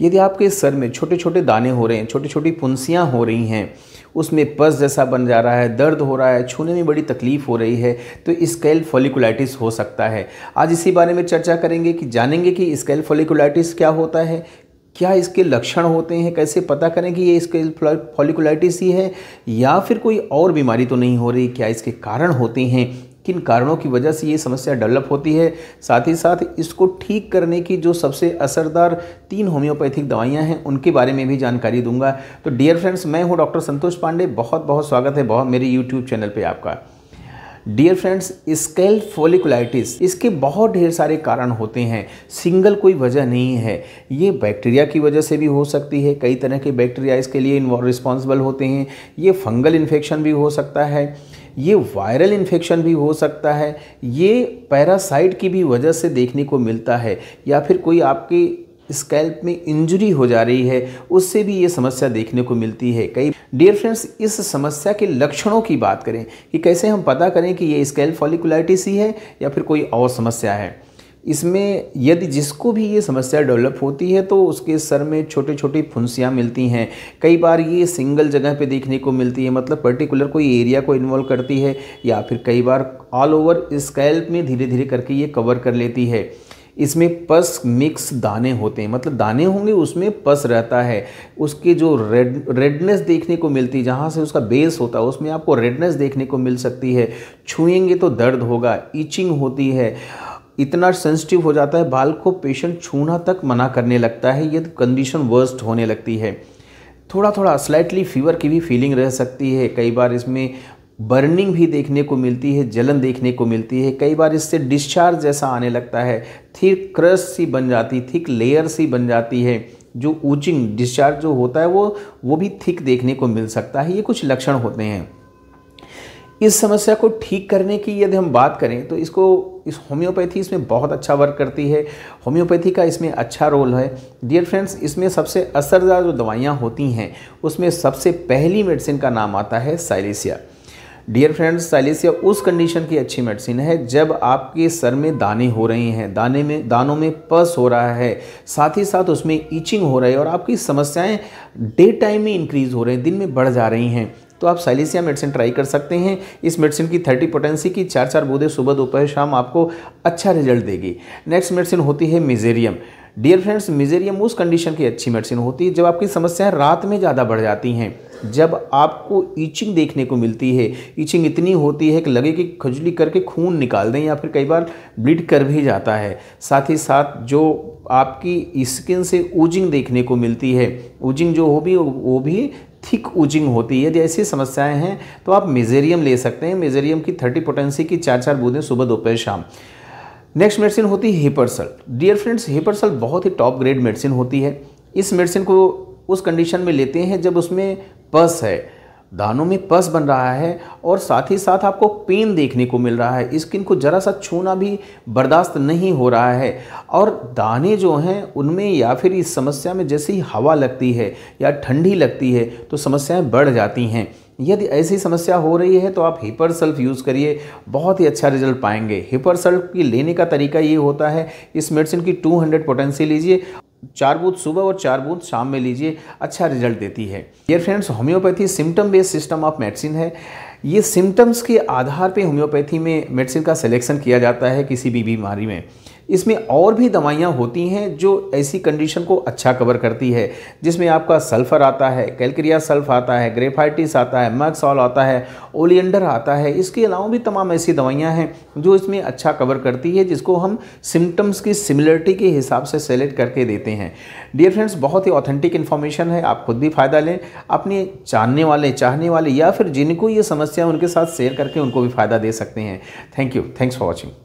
यदि आपके सर में छोटे छोटे दाने हो रहे हैं छोटी छोटी पुंसियाँ हो रही हैं उसमें पस जैसा बन जा रहा है दर्द हो रहा है छूने में बड़ी तकलीफ़ हो रही है तो स्केल फॉलिकुलाइटिस हो सकता है आज इसी बारे में चर्चा करेंगे कि जानेंगे कि स्केल फॉलिकुलाइटिस क्या होता है क्या इसके लक्षण होते हैं कैसे पता करें कि ये इसके फॉलिकुलाइटिस ही है या फिर कोई और बीमारी तो नहीं हो रही क्या इसके कारण होते हैं किन कारणों की वजह से ये समस्या डेवलप होती है साथ ही साथ इसको ठीक करने की जो सबसे असरदार तीन होम्योपैथिक दवाइयाँ हैं उनके बारे में भी जानकारी दूंगा तो डियर फ्रेंड्स मैं हूँ डॉक्टर संतोष पांडे बहुत बहुत स्वागत है बहुत मेरे यूट्यूब चैनल पर आपका डियर फ्रेंड्स स्केल फोलिकुलाइटिस इसके बहुत ढेर सारे कारण होते हैं सिंगल कोई वजह नहीं है ये बैक्टीरिया की वजह से भी हो सकती है कई तरह के बैक्टीरिया इसके लिए रिस्पॉन्सिबल होते हैं ये फंगल इन्फेक्शन भी हो सकता है ये वायरल इन्फेक्शन भी हो सकता है ये पैरासाइट की भी वजह से देखने को मिलता है या फिर कोई आपके स्कैल्प में इंजरी हो जा रही है उससे भी ये समस्या देखने को मिलती है कई डियर फ्रेंड्स इस समस्या के लक्षणों की बात करें कि कैसे हम पता करें कि ये स्कैल्प फॉलिकुलाइटिस ही है या फिर कोई और समस्या है इसमें यदि जिसको भी ये समस्या डेवलप होती है तो उसके सर में छोटे छोटे फुंसियाँ मिलती हैं कई बार ये सिंगल जगह पे देखने को मिलती है मतलब पर्टिकुलर कोई एरिया को इन्वॉल्व करती है या फिर कई बार ऑल ओवर स्कैल्प में धीरे धीरे करके ये कवर कर लेती है इसमें पस मिक्स दाने होते हैं मतलब दाने होंगे उसमें पस रहता है उसके जो रेड रेडनेस देखने को मिलती है जहाँ से उसका बेस होता है उसमें आपको रेडनेस देखने को मिल सकती है छुएंगे तो दर्द होगा ईचिंग होती है इतना सेंसिटिव हो जाता है बाल को पेशेंट छूना तक मना करने लगता है ये कंडीशन वर्स्ट होने लगती है थोड़ा थोड़ा स्लाइटली फीवर की भी फीलिंग रह सकती है कई बार इसमें बर्निंग भी देखने को मिलती है जलन देखने को मिलती है कई बार इससे डिस्चार्ज जैसा आने लगता है थिक क्रश सी बन जाती थिक लेयर सी बन जाती है जो ऊचिंग डिस्चार्ज जो होता है वो वो भी थिक देखने को मिल सकता है ये कुछ लक्षण होते हैं इस समस्या को ठीक करने की यदि हम बात करें तो इसको इस होम्योपैथी इसमें बहुत अच्छा वर्क करती है होम्योपैथी का इसमें अच्छा रोल है डियर फ्रेंड्स इसमें सबसे असरदार जो दवाइयाँ होती हैं उसमें सबसे पहली मेडिसिन का नाम आता है साइलिसिया डियर फ्रेंड्स साइलेसिया उस कंडीशन की अच्छी मेडिसिन है जब आपके सर में दाने हो रहे हैं दाने में दानों में पस हो रहा है साथ ही साथ उसमें ईचिंग हो रही है और आपकी समस्याएं डे टाइम में इंक्रीज़ हो रहे हैं दिन में बढ़ जा रही हैं तो आप साइलिसिया मेडिसिन ट्राई कर सकते हैं इस मेडिसिन की थर्टी पोटेंसी की चार चार बूंदें सुबह दोपहर शाम आपको अच्छा रिजल्ट देगी नेक्स्ट मेडिसिन होती है मिजेरियम डियर फ्रेंड्स मिजेरियम उस कंडीशन की अच्छी मेडिसिन होती है जब आपकी समस्याएं रात में ज़्यादा बढ़ जाती हैं जब आपको ईचिंग देखने को मिलती है ईचिंग इतनी होती है कि लगे कि खजली करके खून निकाल दें या फिर कई बार ब्लीड कर भी जाता है साथ ही साथ जो आपकी स्किन से ऊजिंग देखने को मिलती है ऊजिंग जो हो भी वो भी थिक ऊजिंग होती है जैसी समस्याएं हैं तो आप मेजेरियम ले सकते हैं मेजेरियम की थर्टी पोटेंसी की चार चार बूंदें सुबह दोपहर शाम नेक्स्ट मेडिसिन होती है हिपरसल डियर फ्रेंड्स हिपरसल बहुत ही टॉप ग्रेड मेडिसिन होती है इस मेडिसिन को उस कंडीशन में लेते हैं जब उसमें पस है दानों में पस बन रहा है और साथ ही साथ आपको पेन देखने को मिल रहा है स्किन को ज़रा सा छूना भी बर्दाश्त नहीं हो रहा है और दाने जो हैं उनमें या फिर इस समस्या में जैसे ही हवा लगती है या ठंडी लगती है तो समस्याएं बढ़ जाती हैं यदि ऐसी समस्या हो रही है तो आप हिपर सल्फ यूज़ करिए बहुत ही अच्छा रिजल्ट पाएंगे हिपर सल्फ की लेने का तरीका ये होता है इस मेडिसिन की 200 हंड्रेड पोटेंसी लीजिए चार बूथ सुबह और चार बूथ शाम में लीजिए अच्छा रिजल्ट देती है dear friends homeopathy symptom based system of medicine है ये सिम्टम्स के आधार पे होम्योपैथी में मेडिसिन का सिलेक्शन किया जाता है किसी भी बीमारी में इसमें और भी दवाइयाँ होती हैं जो ऐसी कंडीशन को अच्छा कवर करती है जिसमें आपका सल्फ़र आता है कैलक्रिया सल्फ आता है ग्रेफाइटिस आता है मैक्सॉल आता है ओलियंडर आता है इसके अलावा भी तमाम ऐसी दवाइयाँ हैं जो इसमें अच्छा कवर करती है जिसको हम सिम्टम्स की सिमिलरिटी के हिसाब से सेलेक्ट करके देते हैं डियर फ्रेंड्स बहुत ही ऑथेंटिक इन्फॉर्मेशन है आप खुद भी फ़ायदा लें अपने जानने वाले चाहने वाले या फिर जिनको ये समस्या उनके साथ शेयर करके उनको भी फ़ायदा दे सकते हैं thank you thanks for watching